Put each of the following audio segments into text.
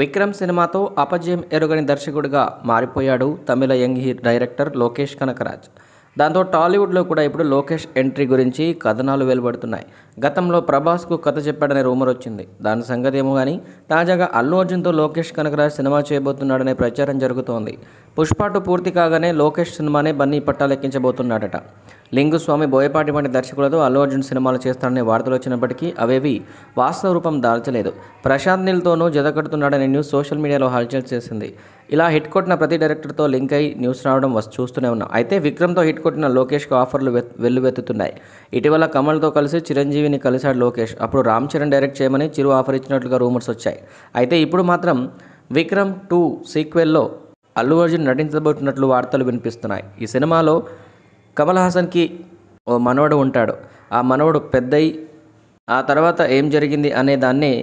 విక్రమ్ సినిమాతో అపజయం ఎరుగని దర్శకుడిగా మారిపోయాడు తమిళ యంగ్ డైరెక్టర్ లోకేష్ కనకరాజ్ దాంతో టాలీవుడ్లో కూడా ఇప్పుడు లోకేష్ ఎంట్రీ గురించి కథనాలు వెలువడుతున్నాయి గతంలో ప్రభాస్కు కథ చెప్పాడనే రూమర్ వచ్చింది దాని సంగతి ఏమో కానీ తాజాగా అల్లు అర్జున్తో లోకేష్ కనకరాజ్ సినిమా చేయబోతున్నాడనే ప్రచారం జరుగుతోంది పుష్పాటు పూర్తి కాగానే లోకేష్ సినిమానే బన్నీ పట్టాలెక్కించబోతున్నాడట లింగుస్వామి బోయపాటి వంటి దర్శకులతో అల్లు అర్జున్ సినిమాలు చేస్తాడనే వార్తలు వచ్చినప్పటికీ అవేవి వాస్తవ రూపం దాల్చలేదు ప్రశాంత్ నీల్తోనూ జతకడుతున్నాడనే న్యూస్ సోషల్ మీడియాలో హల్చల్ చేసింది ఇలా హిట్ కొట్టిన ప్రతి డైరెక్టర్తో లింక్ అయి న్యూస్ రావడం వస్తు చూస్తూనే ఉన్నాం అయితే విక్రమ్తో హిట్ కొట్టిన లోకేష్కు ఆఫర్లు వెల్లువెత్తుతున్నాయి ఇటీవల కమల్తో కలిసి చిరంజీవిని కలిశాడు లోకేష్ అప్పుడు రామ్ చరణ్ డైరెక్ట్ చేయమని చిరు ఆఫర్ ఇచ్చినట్లుగా రూమర్స్ వచ్చాయి అయితే ఇప్పుడు మాత్రం విక్రమ్ టూ సీక్వెల్లో అల్లు అర్జున్ నటించబోతున్నట్లు వార్తలు వినిపిస్తున్నాయి ఈ సినిమాలో కమల్ హాసన్కి ఓ మనవడు ఉంటాడు ఆ మనవడు పెద్దయి ఆ తర్వాత ఏం జరిగింది అనే దాన్ని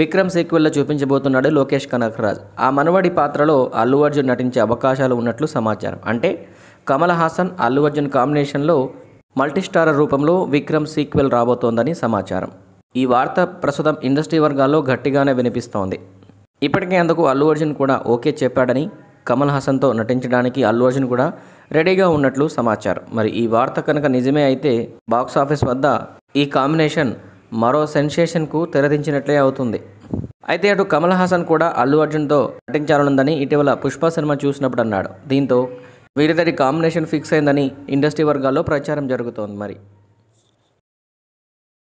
విక్రమ్ సీక్వెల్లో చూపించబోతున్నాడు లోకేష్ కనకరాజ్ ఆ మనవడి పాత్రలో అల్లు అర్జున్ నటించే అవకాశాలు ఉన్నట్లు సమాచారం అంటే కమల్ హాసన్ అల్లు అర్జున్ కాంబినేషన్లో మల్టీస్టార్ రూపంలో విక్రమ్ సీక్వెల్ రాబోతోందని సమాచారం ఈ వార్త ప్రస్తుతం ఇండస్ట్రీ వర్గాల్లో గట్టిగానే వినిపిస్తోంది ఇప్పటికే అందుకు అల్లు అర్జున్ కూడా ఓకే చెప్పాడని కమల్ హాసన్తో నటించడానికి అల్లు అర్జున్ కూడా రెడీగా ఉన్నట్లు సమాచారం మరి ఈ వార్త కనుక నిజమే అయితే బాక్సాఫీస్ వద్ద ఈ కాంబినేషన్ మరో సెన్సేషన్కు తెరదించినట్లే అవుతుంది అయితే అటు కమల్ హాసన్ కూడా అల్లు అర్జున్తో నటించాలనుందని ఇటీవల పుష్ప సినిమా చూసినప్పుడు అన్నాడు దీంతో వీరిద్దరి కాంబినేషన్ ఫిక్స్ అయిందని ఇండస్ట్రీ వర్గాల్లో ప్రచారం జరుగుతోంది మరి